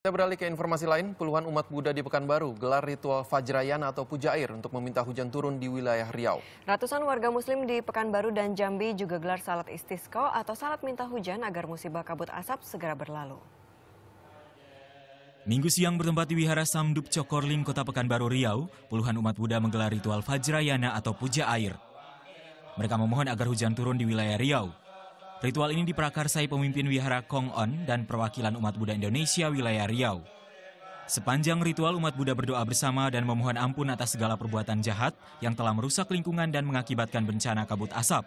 Kita beralih ke informasi lain, puluhan umat Buddha di Pekanbaru gelar ritual Fajrayana atau puja air untuk meminta hujan turun di wilayah Riau. Ratusan warga muslim di Pekanbaru dan Jambi juga gelar salat istisqo atau salat minta hujan agar musibah kabut asap segera berlalu. Minggu siang bertempat di Wihara Samdup Cokorling, Kota Pekanbaru, Riau, puluhan umat Buddha menggelar ritual Fajrayana atau puja air. Mereka memohon agar hujan turun di wilayah Riau. Ritual ini diprakarsai pemimpin wihara Kong On dan perwakilan umat Buddha Indonesia wilayah Riau. Sepanjang ritual umat Buddha berdoa bersama dan memohon ampun atas segala perbuatan jahat yang telah merusak lingkungan dan mengakibatkan bencana kabut asap.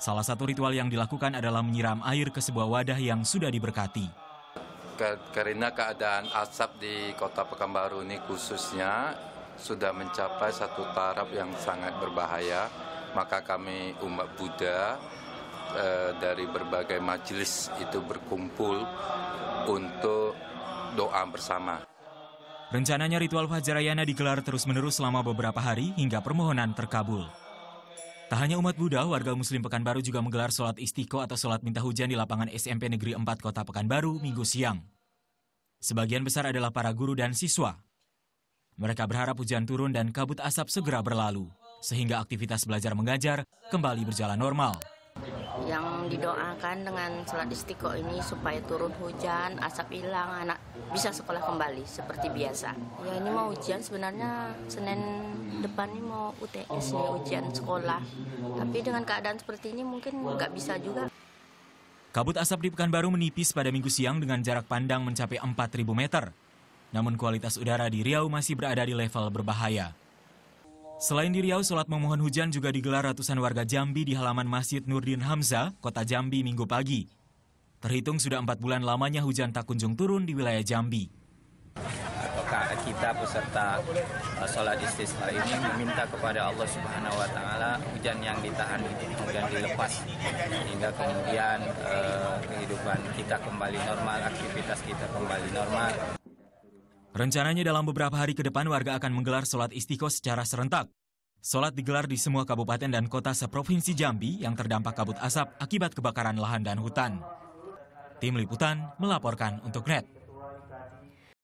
Salah satu ritual yang dilakukan adalah menyiram air ke sebuah wadah yang sudah diberkati. Karena keadaan asap di kota Pekanbaru ini khususnya sudah mencapai satu taraf yang sangat berbahaya, maka kami umat Buddha e, dari berbagai majelis itu berkumpul untuk doa bersama. Rencananya ritual Fajarayana digelar terus-menerus selama beberapa hari hingga permohonan terkabul. Tak hanya umat Buddha, warga Muslim Pekanbaru juga menggelar sholat istiqo atau sholat minta hujan di lapangan SMP Negeri 4 Kota Pekanbaru minggu siang. Sebagian besar adalah para guru dan siswa. Mereka berharap hujan turun dan kabut asap segera berlalu, sehingga aktivitas belajar mengajar kembali berjalan normal yang didoakan dengan sholat istiqo ini supaya turun hujan, asap hilang, anak bisa sekolah kembali seperti biasa. Ya ini mau ujian sebenarnya Senin depan ini mau UTS ini ya, ujian sekolah. Tapi dengan keadaan seperti ini mungkin nggak bisa juga. Kabut asap di Pekanbaru menipis pada minggu siang dengan jarak pandang mencapai 4.000 meter. Namun kualitas udara di Riau masih berada di level berbahaya. Selain di Riau, sholat memohon hujan juga digelar ratusan warga Jambi di halaman Masjid Nurdin Hamzah, kota Jambi minggu pagi. Terhitung sudah empat bulan lamanya hujan tak kunjung turun di wilayah Jambi. Kita peserta uh, sholat istisqa ini meminta kepada Allah Subhanahu Wa Taala hujan yang ditahan itu kemudian dilepas hingga kemudian eh, kehidupan kita kembali normal, aktivitas kita kembali normal. Rencananya dalam beberapa hari ke depan warga akan menggelar sholat istiqo secara serentak. Sholat digelar di semua kabupaten dan kota seprovinsi Jambi yang terdampak kabut asap akibat kebakaran lahan dan hutan. Tim Liputan melaporkan untuk NET.